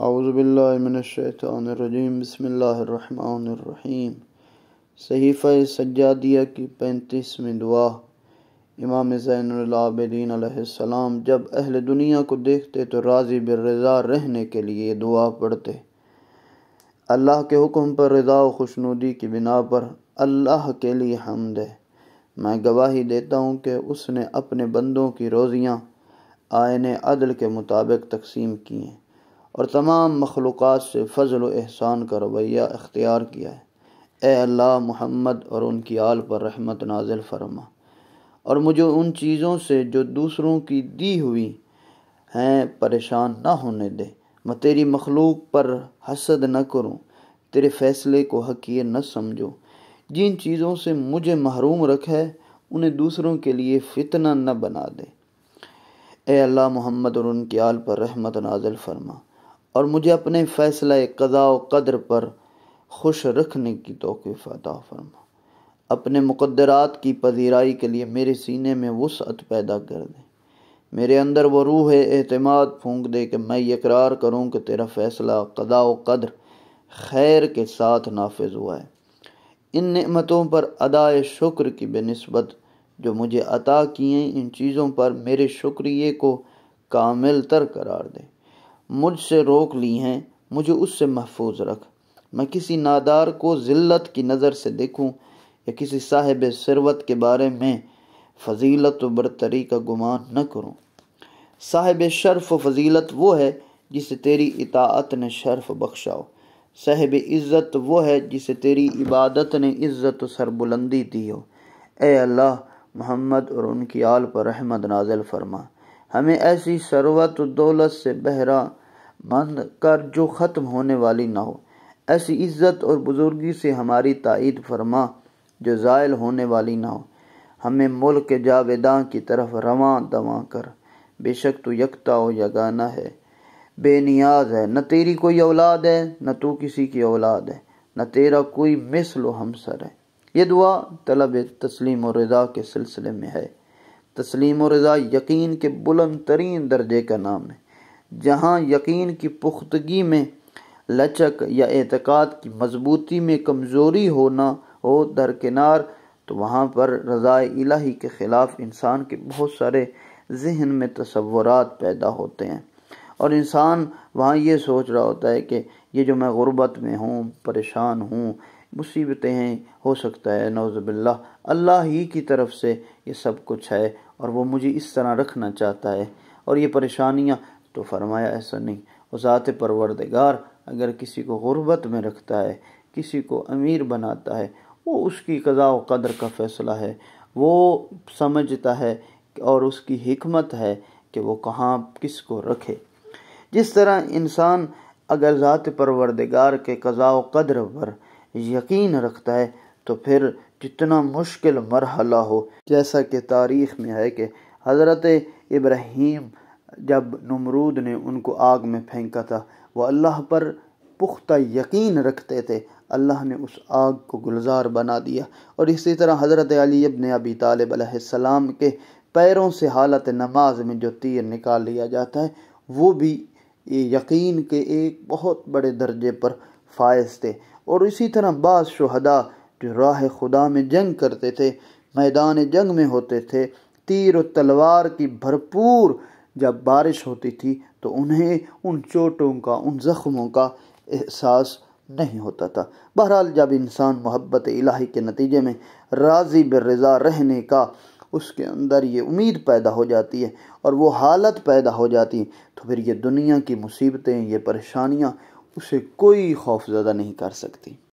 اعوذ باللہ من الشیطان الرجیم بسم اللہ الرحمن الرحیم صحیفہ سجادیہ کی پینتیسویں دعا امام زین العابدین علیہ السلام جب اہل دنیا کو دیکھتے تو راضی بالرضا رہنے کے لیے دعا پڑھتے اللہ کے حکم پر رضا و خوشنودی کی بنا پر اللہ کے لیے حمد ہے میں گواہی دیتا ہوں کہ اس نے اپنے بندوں کی روزیاں آئین عدل کے مطابق تقسیم کی ہیں اور تمام مخلوقات سے فضل و احسان کا رویہ اختیار کیا ہے اے اللہ محمد اور ان کی آل پر رحمت نازل فرما اور مجھے ان چیزوں سے جو دوسروں کی دی ہوئی ہیں پریشان نہ ہونے دے میں تیری مخلوق پر حسد نہ کروں تیرے فیصلے کو حقیر نہ سمجھو جن چیزوں سے مجھے محروم رکھے انہیں دوسروں کے لیے فتنہ نہ بنا دے اے اللہ محمد اور ان کی آل پر رحمت نازل فرما اور مجھے اپنے فیصلہ قضاء و قدر پر خوش رکھنے کی توقع عطا فرما اپنے مقدرات کی پذیرائی کے لیے میرے سینے میں وسعت پیدا کر دے میرے اندر وہ روح اعتماد پھونک دے کہ میں یہ قرار کروں کہ تیرا فیصلہ قضاء و قدر خیر کے ساتھ نافذ ہوا ہے ان نعمتوں پر ادائے شکر کی نسبت جو مجھے عطا کیے ان چیزوں پر میرے شکریہ کو کامل تر قرار دے مجھ سے روک لی ہیں مجھے اس سے محفوظ رکھ میں کسی نادار کو ذلت کی نظر سے دیکھوں یا کسی صاحب ثروت کے بارے میں فضیلت و برتری کا گمان نہ کروں صاحب شرف و فضیلت وہ ہے جسے تیری اطاعت نے شرف بخشاؤ صاحب عزت وہ ہے جسے تیری عبادت نے عزت و سربلندی دی ہو اے اللہ محمد اور ان کی آل پر رحمت نازل فرما ہمیں ایسی ثروت و دولت سے بہرا بند کر جو ختم ہونے والی نہ ہو ایسی عزت اور بزرگی سے ہماری تائید فرما جو زائل ہونے والی نہ ہو ہمیں ملک جاویداں کی طرف رواں دواں کر بے شک تو یکتا و یکگانہ ہے بے نیاز ہے نہ تیری کوئی اولاد ہے نہ تو کسی کی اولاد ہے نہ تیرا کوئی مثل و ہمسر ہے یہ دعا طلب تسلیم و رضا کے سلسلے میں ہے تسلیم و رضا یقین کے بلند ترین درجے کا نام ہے جہاں یقین کی پختگی میں لچک یا اعتقاد کی مضبوطی میں کمزوری ہونا ہو درکنار تو وہاں پر رضائے الہی کے خلاف انسان کے بہت سارے ذہن میں تصورات پیدا ہوتے ہیں اور انسان وہاں یہ سوچ رہا ہوتا ہے کہ یہ جو میں غربت میں ہوں پریشان ہوں مصیبتیں ہیں ہو سکتا ہے نوز باللہ اللہ ہی کی طرف سے یہ سب کچھ ہے اور وہ مجھے اس طرح رکھنا چاہتا ہے اور یہ پریشانیاں تو فرمایا ایسا نہیں وہ ذات پروردگار اگر کسی کو غربت میں رکھتا ہے کسی کو امیر بناتا ہے وہ اس کی قضاء و قدر کا فیصلہ ہے وہ سمجھتا ہے اور اس کی حکمت ہے کہ وہ کہاں کس کو رکھے جس طرح انسان اگر ذات پروردگار کے قضاء و قدر پر یقین رکھتا ہے تو پھر جتنا مشکل مرحلہ ہو جیسا کہ تاریخ میں ہے کہ حضرت ابراہیم جب نمرود نے ان کو آگ میں پھینکا تھا وہ اللہ پر پختہ یقین رکھتے تھے اللہ نے اس آگ کو گلزار بنا دیا اور اسی طرح حضرت علی ابن ابی طالب علیہ السلام کے پیروں سے حالت نماز میں جو تیر نکال لیا جاتا ہے وہ بھی یقین کے ایک بہت بڑے درجے پر فائز تھے اور اسی طرح بعض شہداء جو راہ خدا میں جنگ کرتے تھے میدان جنگ میں ہوتے تھے تیر و تلوار کی بھرپور جب بارش ہوتی تھی تو انہیں ان چوٹوں کا ان زخموں کا احساس نہیں ہوتا تھا بہرحال جب انسان محبت الہی کے نتیجے میں راضی برضا رہنے کا اس کے اندر یہ امید پیدا ہو جاتی ہے اور وہ حالت پیدا ہو جاتی ہے تو پھر یہ دنیا کی مصیبتیں یہ پریشانیاں اسے کوئی خوف زدہ نہیں کر سکتی